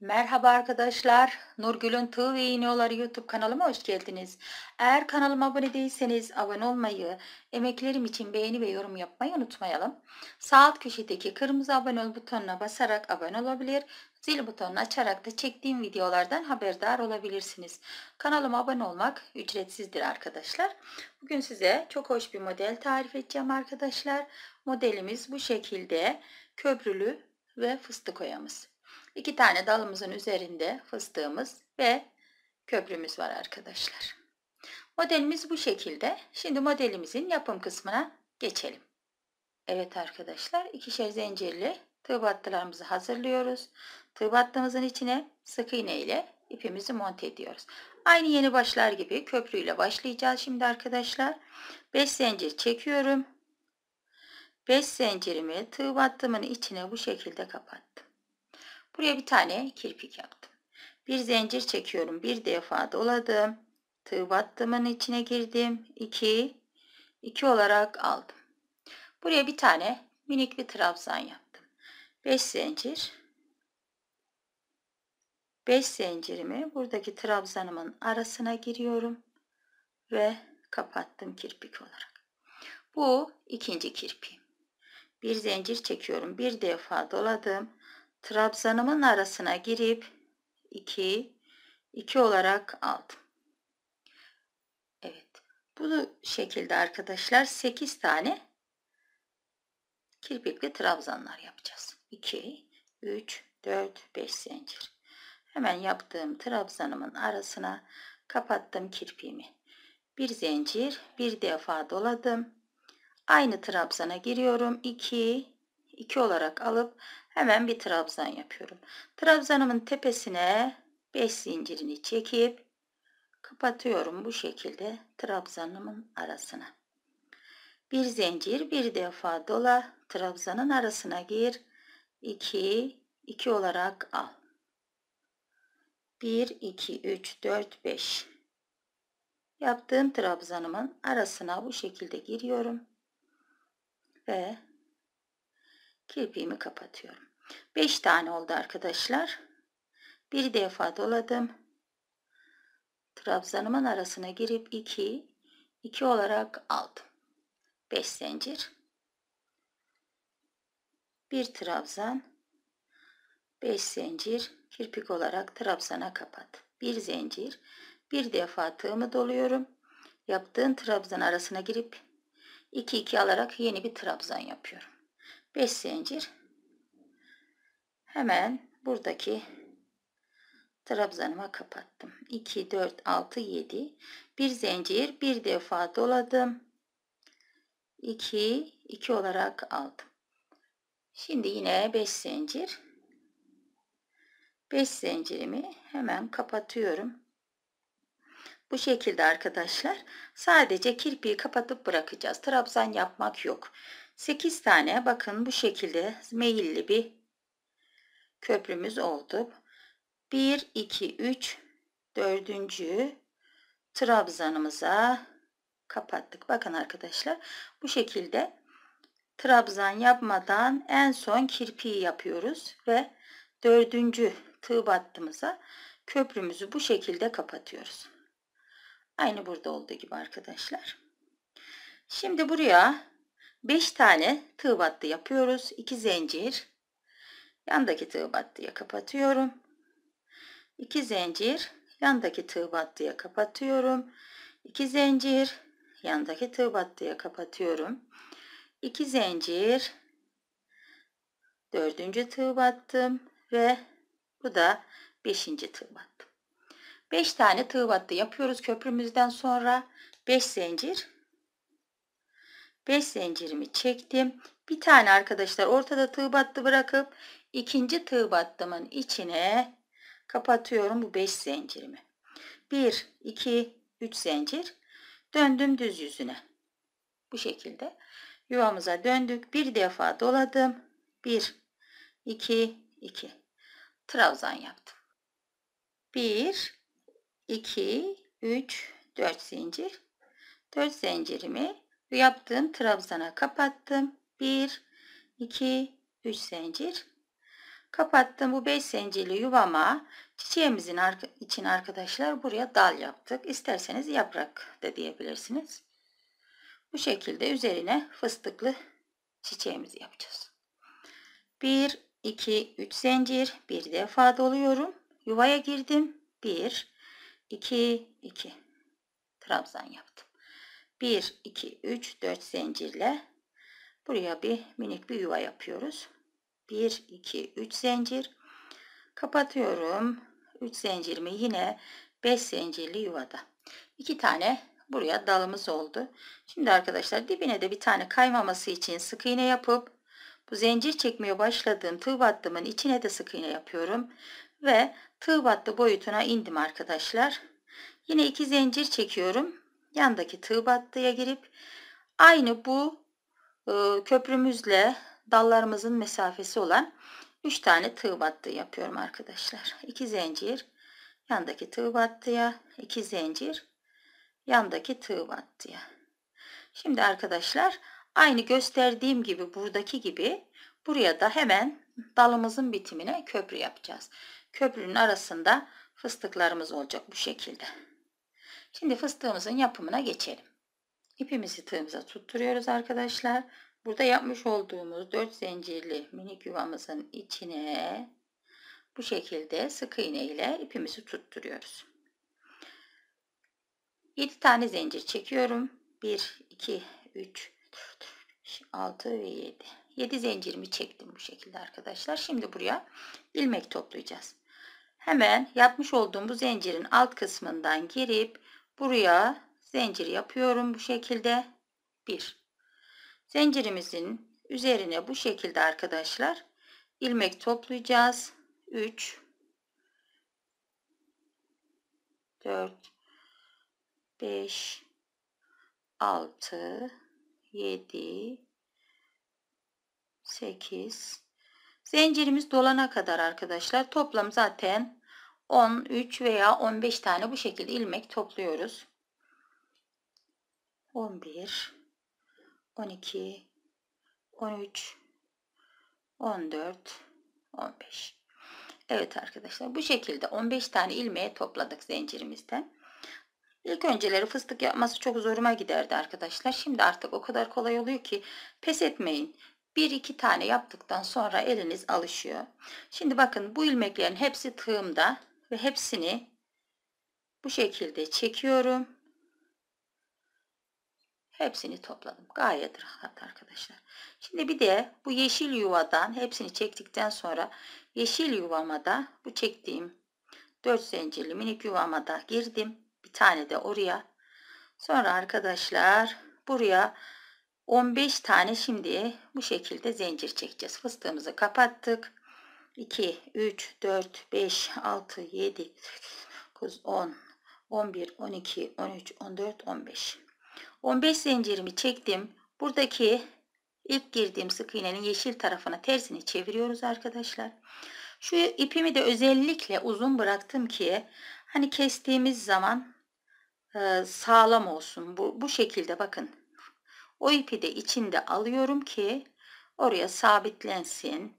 Merhaba arkadaşlar. Nurgül'ün Tığ ve İğneoları YouTube kanalıma hoş geldiniz. Eğer kanalıma abone değilseniz abone olmayı, emeklerim için beğeni ve yorum yapmayı unutmayalım. Sağ alt köşedeki kırmızı abone ol butonuna basarak abone olabilir, zil butonunu açarak da çektiğim videolardan haberdar olabilirsiniz. Kanalıma abone olmak ücretsizdir arkadaşlar. Bugün size çok hoş bir model tarif edeceğim arkadaşlar. Modelimiz bu şekilde köprülü ve fıstık oyamız. İki tane dalımızın üzerinde fıstığımız ve köprümüz var arkadaşlar. Modelimiz bu şekilde. Şimdi modelimizin yapım kısmına geçelim. Evet arkadaşlar ikişer zincirli tığ battılarımızı hazırlıyoruz. Tığ battığımızın içine sık iğne ile ipimizi monte ediyoruz. Aynı yeni başlar gibi köprüyle başlayacağız şimdi arkadaşlar. 5 zincir çekiyorum. 5 zincirimi tığ battımın içine bu şekilde kapattım. Buraya bir tane kirpik yaptım. Bir zincir çekiyorum. Bir defa doladım. Tığ battımın içine girdim. 2 2 olarak aldım. Buraya bir tane minik bir trabzan yaptım. 5 zincir 5 zincirimi buradaki trabzanımın arasına giriyorum ve kapattım kirpik olarak. Bu ikinci kirpiğim. Bir zincir çekiyorum. Bir defa doladım trabzanımın arasına girip 2 2 olarak aldım. Evet. Bu şekilde arkadaşlar 8 tane kirpikli trabzanlar yapacağız. 2 3 4 5 zincir. Hemen yaptığım trabzanımın arasına kapattım kirpiğimi. Bir zincir, bir defa doladım. Aynı trabzana giriyorum. 2 2 olarak alıp hemen bir trabzan yapıyorum. Trabzanımın tepesine 5 zincirini çekip kapatıyorum bu şekilde trabzanımın arasına. Bir zincir bir defa dola trabzanın arasına gir. 2 2 olarak al. 1 2 3 4 5 Yaptığım trabzanımın arasına bu şekilde giriyorum ve Kirpiğimi kapatıyorum. 5 tane oldu arkadaşlar. Bir defa doladım. Trabzanımın arasına girip 2 2 olarak aldım. 5 zincir. Bir trabzan 5 zincir kirpik olarak trabzana kapat. Bir zincir bir defa tığımı doluyorum. Yaptığın trabzan arasına girip 2 2 alarak yeni bir trabzan yapıyorum. 5 zincir hemen buradaki trabzanıma kapattım 2 4 6 7 bir zincir bir defa doladım 2 2 olarak aldım şimdi yine 5 zincir 5 zincirimi hemen kapatıyorum bu şekilde arkadaşlar sadece kirpiği kapatıp bırakacağız trabzan yapmak yok 8 tane bakın bu şekilde meyilli bir köprümüz oldu. 1, 2, 3, 4. trabzanımıza kapattık. Bakın arkadaşlar bu şekilde trabzan yapmadan en son kirpiği yapıyoruz ve dördüncü tığ battımıza köprümüzü bu şekilde kapatıyoruz. Aynı burada olduğu gibi arkadaşlar. Şimdi buraya 5 tane tığ battı yapıyoruz. 2 zincir. Yandaki tığ battıya kapatıyorum. 2 zincir. Yandaki tığ battıya kapatıyorum. 2 zincir. Yandaki tığ battıya kapatıyorum. 2 zincir. Dördüncü tığ battım ve bu da beşinci tığ battım. 5 tane tığ battı yapıyoruz köprümüzden sonra 5 zincir 5 zincirimi çektim. Bir tane arkadaşlar ortada tığ battı bırakıp ikinci tığ battımın içine kapatıyorum bu 5 zincirimi. 1, 2, 3 zincir. Döndüm düz yüzüne. Bu şekilde yuvamıza döndük. Bir defa doladım. 1, 2, 2. Trabzan yaptım. 1, 2, 3, 4 zincir. 4 zincirimi yaptığım trabzana kapattım. 1 2 3 zincir kapattım. Bu 5 zincirli yuvama çiçeğimizin arka, için arkadaşlar buraya dal yaptık. İsterseniz yaprak da diyebilirsiniz. Bu şekilde üzerine fıstıklı çiçeğimizi yapacağız. 1 2 3 zincir bir defa doluyorum. Yuvaya girdim. 1 2 2 trabzan yaptım. 1 2 3 4 zincirle buraya bir minik bir yuva yapıyoruz 1 2 3 zincir kapatıyorum 3 zincirimi yine 5 zincirli yuvada 2 tane buraya dalımız oldu şimdi arkadaşlar dibine de bir tane kaymaması için sık iğne yapıp bu zincir çekmeye başladığım tığ battımın içine de sık iğne yapıyorum ve tığ battı boyutuna indim arkadaşlar yine 2 zincir çekiyorum yandaki tığ battıya girip aynı bu e, köprümüzle dallarımızın mesafesi olan 3 tane tığ battı yapıyorum arkadaşlar. 2 zincir yandaki tığ battıya 2 zincir yandaki tığ battıya. Şimdi arkadaşlar aynı gösterdiğim gibi buradaki gibi buraya da hemen dalımızın bitimine köprü yapacağız. Köprünün arasında fıstıklarımız olacak bu şekilde. Şimdi fıstığımızın yapımına geçelim. İpimizi tığımıza tutturuyoruz arkadaşlar. Burada yapmış olduğumuz 4 zincirli minik yuvamızın içine bu şekilde sık iğne ile ipimizi tutturuyoruz. 7 tane zincir çekiyorum. 1, 2, 3, 4, 5, 6 ve 7. 7 zincirimi çektim bu şekilde arkadaşlar. Şimdi buraya ilmek toplayacağız. Hemen yapmış olduğum bu zincirin alt kısmından girip Buraya zincir yapıyorum bu şekilde. bir. Zincirimizin üzerine bu şekilde arkadaşlar ilmek toplayacağız. 3 4 5 6 7 8 zincirimiz dolana kadar arkadaşlar toplam zaten 13 veya 15 tane bu şekilde ilmek topluyoruz. 11 12 13 14 15 Evet arkadaşlar bu şekilde 15 tane ilmeği topladık zincirimizden. İlk önceleri fıstık yapması çok zoruma giderdi arkadaşlar. Şimdi artık o kadar kolay oluyor ki pes etmeyin. 1-2 tane yaptıktan sonra eliniz alışıyor. Şimdi bakın bu ilmeklerin hepsi tığımda ve hepsini bu şekilde çekiyorum. Hepsini topladım. Gayet rahat arkadaşlar. Şimdi bir de bu yeşil yuvadan hepsini çektikten sonra yeşil yuvama da bu çektiğim 4 zincirli minik yuvama da girdim. Bir tane de oraya. Sonra arkadaşlar buraya 15 tane şimdi bu şekilde zincir çekeceğiz. Fıstığımızı kapattık. 2, 3, 4, 5, 6, 7, 8, 9, 10, 11, 12, 13, 14, 15. 15 zincirimi çektim. Buradaki ilk girdiğim sık iğnenin yeşil tarafına tersini çeviriyoruz arkadaşlar. Şu ipimi de özellikle uzun bıraktım ki hani kestiğimiz zaman e, sağlam olsun. Bu, bu şekilde bakın. O ipi de içinde alıyorum ki oraya sabitlensin.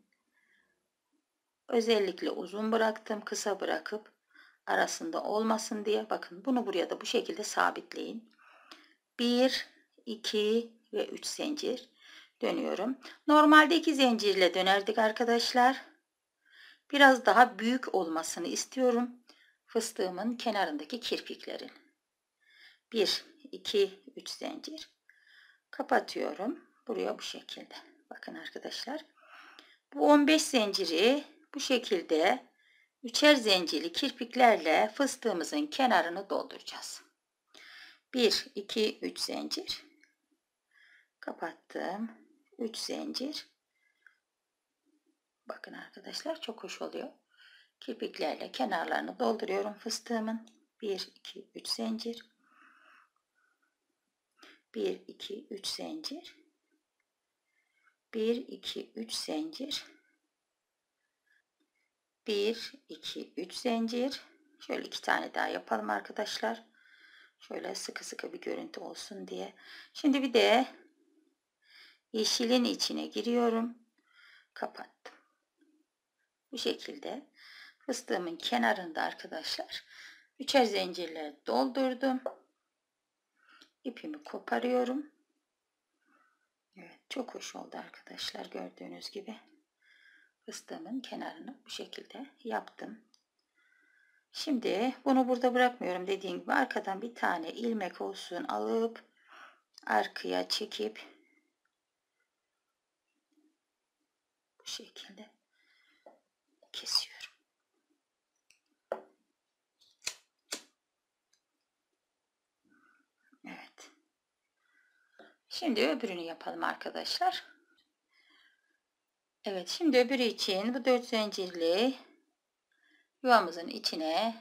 Özellikle uzun bıraktım, kısa bırakıp arasında olmasın diye bakın bunu buraya da bu şekilde sabitleyin. 1, 2 ve 3 zincir dönüyorum. Normalde 2 zincirle dönerdik arkadaşlar. Biraz daha büyük olmasını istiyorum. Fıstığımın kenarındaki kirpiklerin. 1, 2, 3 zincir. Kapatıyorum. Buraya bu şekilde. Bakın arkadaşlar. Bu 15 zinciri bu şekilde üçer zincirli kirpiklerle fıstığımızın kenarını dolduracağız. 1, 2, 3 zincir. Kapattım. 3 zincir. Bakın arkadaşlar çok hoş oluyor. Kirpiklerle kenarlarını dolduruyorum fıstığımın. 1, 2, 3 zincir. 1, 2, 3 zincir. 1, 2, 3 zincir. 1, 2, 3 zincir. Şöyle iki tane daha yapalım arkadaşlar. Şöyle sıkı sıkı bir görüntü olsun diye. Şimdi bir de yeşilin içine giriyorum. Kapattım. Bu şekilde fıstığımın kenarında arkadaşlar üçer zincirle doldurdum. ipimi koparıyorum. Evet çok hoş oldu arkadaşlar gördüğünüz gibi fıstığımın kenarını bu şekilde yaptım. Şimdi bunu burada bırakmıyorum dediğim gibi arkadan bir tane ilmek olsun alıp arkaya çekip bu şekilde kesiyorum. Evet. Şimdi öbürünü yapalım arkadaşlar. Evet şimdi öbürü için bu 4 zincirli yuvamızın içine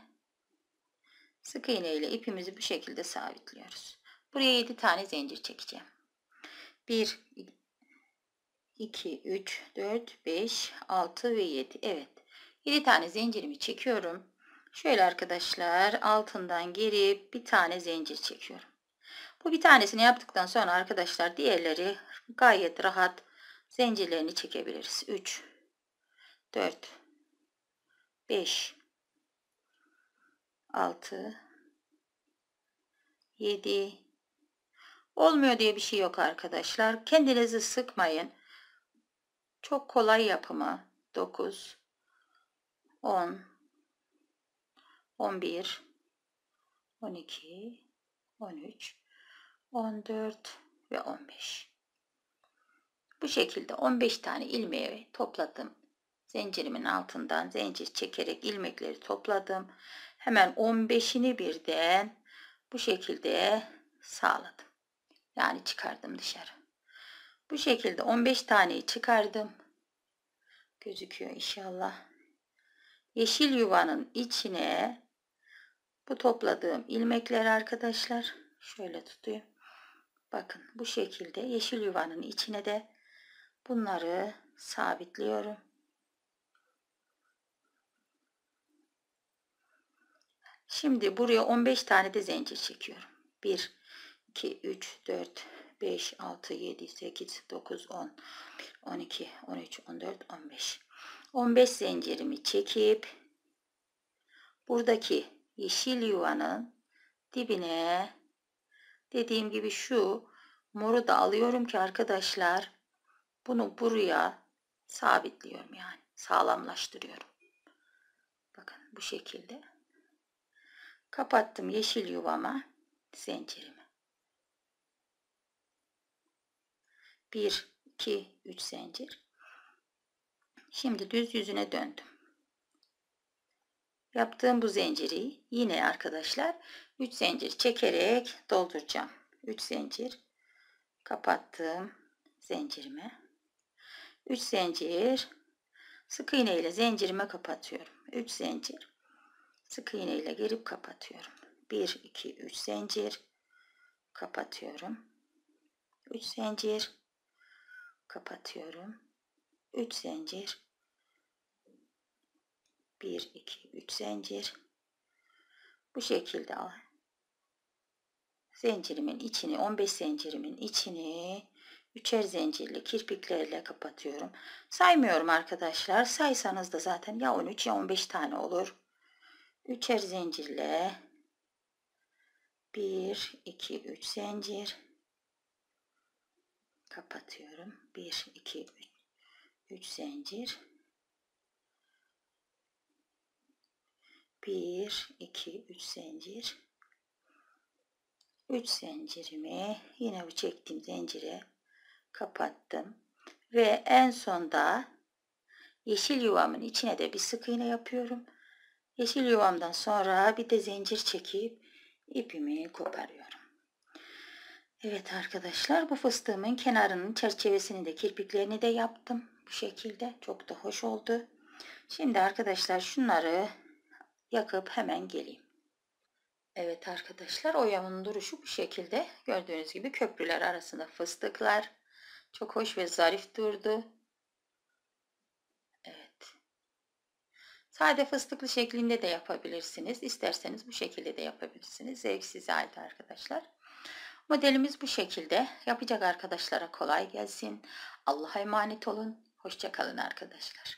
sık iğne ile ipimizi bu şekilde sabitliyoruz. Buraya 7 tane zincir çekeceğim. 1 2 3 4 5 6 ve 7. Evet. 7 tane zincirimi çekiyorum. Şöyle arkadaşlar altından geri bir tane zincir çekiyorum. Bu bir tanesini yaptıktan sonra arkadaşlar diğerleri gayet rahat Zincirlerini çekebiliriz. 3 4 5 6 7 Olmuyor diye bir şey yok arkadaşlar. Kendinizi sıkmayın. Çok kolay yapımı. 9 10 11 12 13 14 ve 15 bu şekilde 15 tane ilmeği topladım. Zincirimin altından zincir çekerek ilmekleri topladım. Hemen 15'ini birden bu şekilde sağladım. Yani çıkardım dışarı. Bu şekilde 15 taneyi çıkardım. Gözüküyor inşallah. Yeşil yuvanın içine bu topladığım ilmekler arkadaşlar şöyle tutayım. Bakın bu şekilde yeşil yuvanın içine de Bunları sabitliyorum. Şimdi buraya 15 tane de zincir çekiyorum. 1, 2, 3, 4, 5, 6, 7, 8, 9, 10, 12, 13, 14, 15. 15 zincirimi çekip buradaki yeşil yuvanın dibine dediğim gibi şu moru da alıyorum ki arkadaşlar bunu buraya sabitliyorum yani sağlamlaştırıyorum. Bakın bu şekilde. Kapattım yeşil yuvama zincirimi. 1, 2, 3 zincir. Şimdi düz yüzüne döndüm. Yaptığım bu zinciri yine arkadaşlar 3 zincir çekerek dolduracağım. 3 zincir kapattım zincirimi. 3 zincir sık iğne ile zincirime kapatıyorum 3 zincir sık iğne ile girip kapatıyorum 1 2 3 zincir kapatıyorum 3 zincir kapatıyorum 3 zincir 1 2 3 zincir bu şekilde al zincirimin içini 15 zincirimin içini Üçer zincirli kirpiklerle kapatıyorum. Saymıyorum arkadaşlar. Saysanız da zaten ya 13 ya 15 tane olur. Üçer zincirle 1, 2, 3 zincir kapatıyorum. 1, 2, 3, zincir 1, 2, 3 zincir 3 zincirimi yine bu çektiğim zincire kapattım. Ve en sonda yeşil yuvamın içine de bir sık iğne yapıyorum. Yeşil yuvamdan sonra bir de zincir çekip ipimi koparıyorum. Evet arkadaşlar bu fıstığımın kenarının çerçevesini de kirpiklerini de yaptım. Bu şekilde çok da hoş oldu. Şimdi arkadaşlar şunları yakıp hemen geleyim. Evet arkadaşlar oyamın duruşu bu şekilde. Gördüğünüz gibi köprüler arasında fıstıklar. Çok hoş ve zarif durdu. Evet. Sade fıstıklı şeklinde de yapabilirsiniz. İsterseniz bu şekilde de yapabilirsiniz. Zevk size ait arkadaşlar. Modelimiz bu şekilde. Yapacak arkadaşlara kolay gelsin. Allah'a emanet olun. Hoşçakalın arkadaşlar.